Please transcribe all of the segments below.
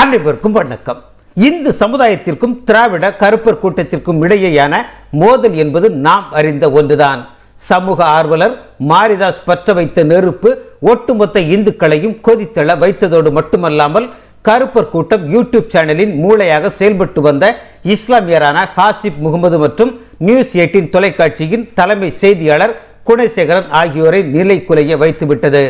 அனைவருக்கும் வணக்கம் இந்து சமுதாயத்திற்கும் திராவிட கருப்பர் கூட்டத்திற்கும் இடையேயான மோதல் என்பது நாம் அறிந்த ஒன்றுதான் சமூக ஆர்வலர் மாரிதாஸ் பற்ற வைத்த நெருப்பு ஒட்டுமொத்த இந்துக்களையும் கொதித்தள வைத்ததோடு மட்டுமல்லாமல் கருப்பர் கூட்டம் யூடியூப் சேனலின் மூளையாக செயல்பட்டு வந்த இஸ்லாமியரான காசிப் முகமது மற்றும் நியூஸ் எயிட்டின் தொலைக்காட்சியின் தலைமை செய்தியாளர் குணசேகரன் ஆகியோரை நிலை குலைய வைத்துவிட்டது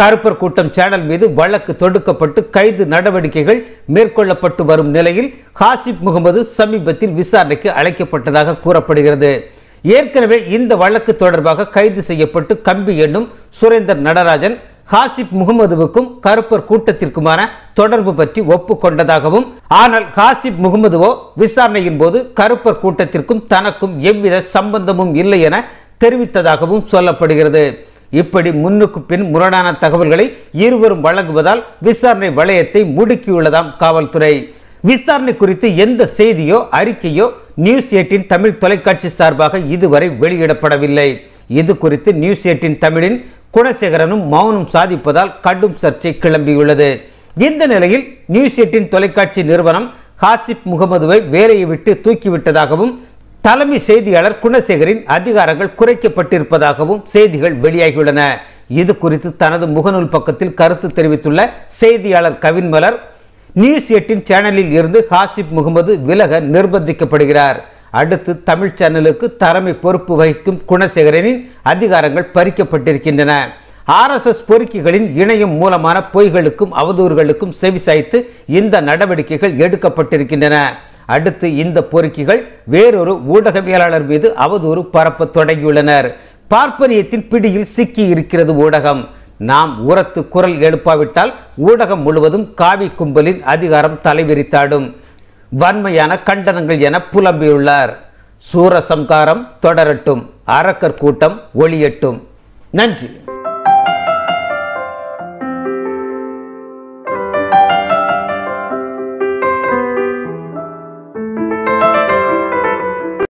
கருப்பர் கூட்டம் சேனல் மீது வழக்கு தொடுக்கப்பட்டு கைது நடவடிக்கைகள் மேற்கொள்ளப்பட்டு வரும் நிலையில் ஹாசிப் முகமது சமீபத்தில் விசாரணைக்கு அழைக்கப்பட்டதாக கூறப்படுகிறது ஏற்கனவே இந்த வழக்கு தொடர்பாக கைது செய்யப்பட்டு கம்பி என்னும் சுரேந்தர் நடராஜன் ஹாசிப் முகமதுவுக்கும் கருப்பர் கூட்டத்திற்குமான தொடர்பு பற்றி ஒப்புக்கொண்டதாகவும் ஆனால் ஹாசிப் முகமதுவோ விசாரணையின் போது கருப்பர் கூட்டத்திற்கும் தனக்கும் எவ்வித சம்பந்தமும் இல்லை என தெரிவித்ததாகவும் சொல்லப்படுகிறது இப்படி முன்னுக்கு பின் முரணான தகவல்களை இருவரும் வழங்குவதால் விசாரணை வளையத்தை முடுக்கியுள்ளதாம் காவல்துறை விசாரணை குறித்து எந்த செய்தியோ அறிக்கையோ நியூஸ் எயிட்டின் தமிழ் தொலைக்காட்சி சார்பாக இதுவரை வெளியிடப்படவில்லை இது குறித்து நியூஸ் எயிட்டின் தமிழின் குணசேகரனும் மௌனம் சாதிப்பதால் கடும் சர்ச்சை கிளம்பியுள்ளது இந்த நிலையில் நியூஸ் எயிட்டின் தொலைக்காட்சி நிறுவனம் ஹாசிப் முகமதுவை வேலையை விட்டு தூக்கிவிட்டதாகவும் தலைமை செய்தியாளர் குணசேகரின் அதிகாரங்கள் குறைக்கப்பட்டிருப்பதாகவும் செய்திகள் வெளியாகியுள்ளன இது குறித்து தனது முகநூல் பக்கத்தில் கருத்து தெரிவித்துள்ள செய்தியாளர் கவின்மலர் நியூஸ் எட்டின் சேனலில் இருந்து ஹாசிப் முகமது விலக நிர்பந்திக்கப்படுகிறார் அடுத்து தமிழ் சேனலுக்கு தலைமை பொறுப்பு வகிக்கும் குணசேகரனின் அதிகாரங்கள் பறிக்கப்பட்டிருக்கின்றன ஆர்எஸ்எஸ் பொறுக்கிகளின் இணையம் மூலமான பொய்களுக்கும் அவதூறுகளுக்கும் செவிசாய்த்து இந்த நடவடிக்கைகள் எடுக்கப்பட்டிருக்கின்றன அடுத்து இந்த பொறுக்கிகள் வேறொரு ஊடகவியலாளர் மீது அவதூறு பரப்ப தொடங்கியுள்ளனர் பார்ப்பனியத்தின் பிடியில் சிக்கி இருக்கிறது ஊடகம் நாம் உரத்து குரல் எழுப்பாவிட்டால் ஊடகம் முழுவதும் காவி கும்பலின் அதிகாரம் தலைவிரித்தாடும் வன்மையான கண்டனங்கள் என புலம்பியுள்ளார் சூரசங்காரம் தொடரட்டும் அரக்கர் கூட்டம் ஒளியட்டும் நன்றி